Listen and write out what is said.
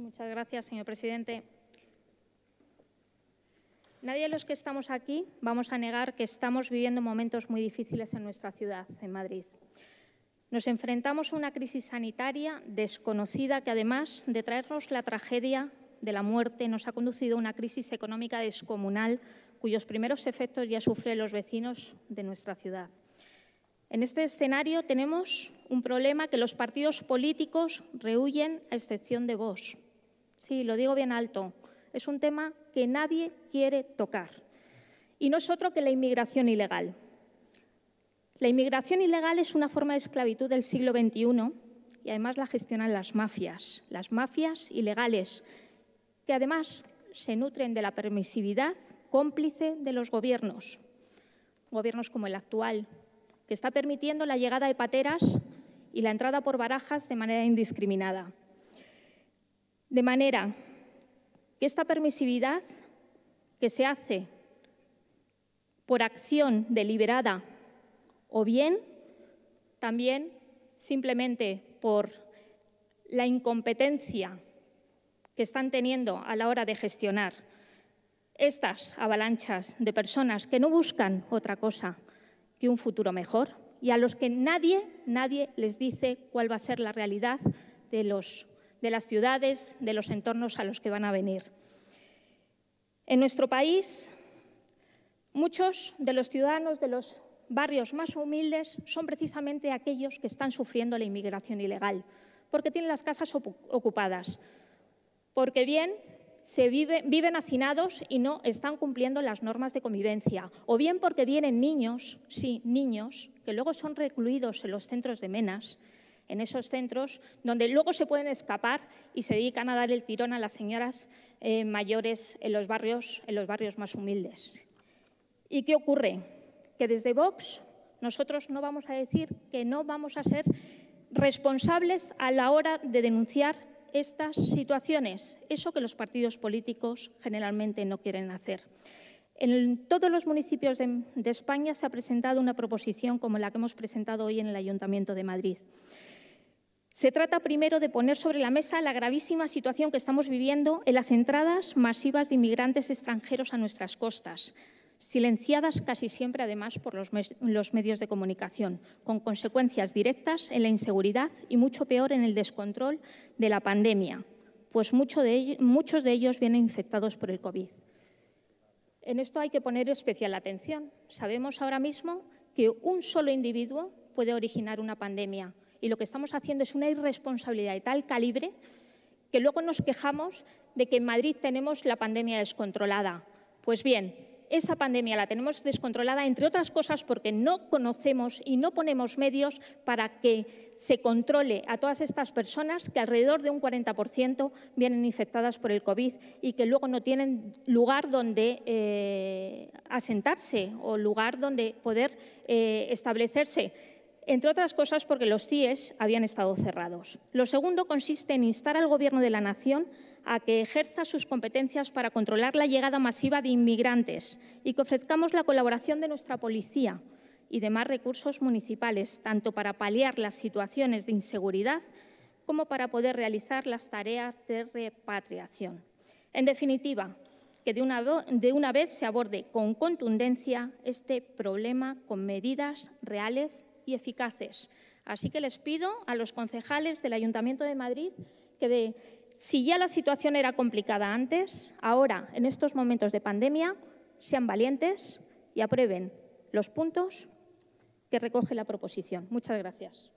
muchas gracias, señor presidente. Nadie de los que estamos aquí vamos a negar que estamos viviendo momentos muy difíciles en nuestra ciudad, en Madrid. Nos enfrentamos a una crisis sanitaria desconocida que, además de traernos la tragedia de la muerte, nos ha conducido a una crisis económica descomunal cuyos primeros efectos ya sufren los vecinos de nuestra ciudad. En este escenario tenemos un problema que los partidos políticos rehuyen a excepción de vos, Sí, lo digo bien alto. Es un tema que nadie quiere tocar. Y no es otro que la inmigración ilegal. La inmigración ilegal es una forma de esclavitud del siglo XXI y además la gestionan las mafias, las mafias ilegales, que además se nutren de la permisividad cómplice de los gobiernos, gobiernos como el actual, que está permitiendo la llegada de pateras y la entrada por barajas de manera indiscriminada. De manera que esta permisividad que se hace por acción deliberada o bien también simplemente por la incompetencia que están teniendo a la hora de gestionar estas avalanchas de personas que no buscan otra cosa que un futuro mejor y a los que nadie, nadie les dice cuál va a ser la realidad de los de las ciudades, de los entornos a los que van a venir. En nuestro país, muchos de los ciudadanos de los barrios más humildes son precisamente aquellos que están sufriendo la inmigración ilegal, porque tienen las casas ocupadas, porque bien se viven hacinados y no están cumpliendo las normas de convivencia, o bien porque vienen niños, sí, niños, que luego son recluidos en los centros de menas, en esos centros, donde luego se pueden escapar y se dedican a dar el tirón a las señoras eh, mayores en los, barrios, en los barrios más humildes. ¿Y qué ocurre? Que desde Vox nosotros no vamos a decir que no vamos a ser responsables a la hora de denunciar estas situaciones, eso que los partidos políticos generalmente no quieren hacer. En todos los municipios de, España se ha presentado una proposición como la que hemos presentado hoy en el Ayuntamiento de Madrid. Se trata primero de poner sobre la mesa la gravísima situación que estamos viviendo en las entradas masivas de inmigrantes extranjeros a nuestras costas, silenciadas casi siempre además por los, medios de comunicación, con consecuencias directas en la inseguridad y mucho peor en el descontrol de la pandemia, pues muchos de ellos vienen infectados por el COVID. En esto hay que poner especial atención. Sabemos ahora mismo que un solo individuo puede originar una pandemia y lo que estamos haciendo es una irresponsabilidad de tal calibre que luego nos quejamos de que en Madrid tenemos la pandemia descontrolada. Pues bien, esa pandemia la tenemos descontrolada, entre otras cosas, porque no conocemos y no ponemos medios para que se controle a todas estas personas que alrededor de un 40% vienen infectadas por el COVID y que luego no tienen lugar donde eh, asentarse o lugar donde poder eh, establecerse entre otras cosas porque los CIES habían estado cerrados. Lo segundo consiste en instar al Gobierno de la Nación a que ejerza sus competencias para controlar la llegada masiva de inmigrantes y que ofrezcamos la colaboración de nuestra policía y demás recursos municipales, tanto para paliar las situaciones de inseguridad como para poder realizar las tareas de repatriación. En definitiva, que de una, de una vez se aborde con contundencia este problema con medidas reales y eficaces. Así que les pido a los concejales del Ayuntamiento de Madrid que si ya la situación era complicada antes, ahora, en estos momentos de pandemia, sean valientes y aprueben los puntos que recoge la proposición. Muchas gracias.